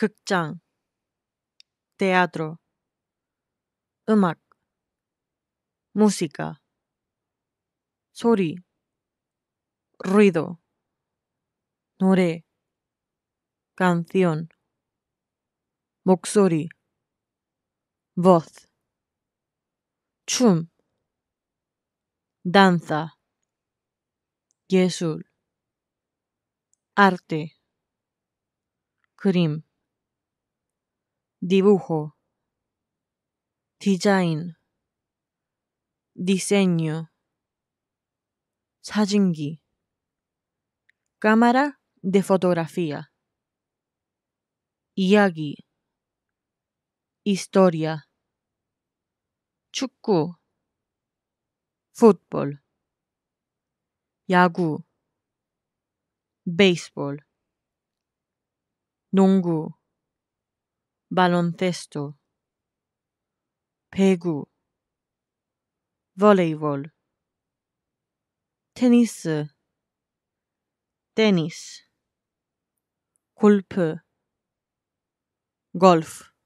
극장 teatro 음악 música 소리 ruido 노래 canción 목소리 voz 춤 danza 예술 arte 그림 dibujo, design, diseño, 사진기, cámara de fotografía, 이야기, historia, 축구, fútbol, Yagu béisbol, 농구, baloncesto. Pegu. Volleyball. Tennis. Tennis. Golf. Golf.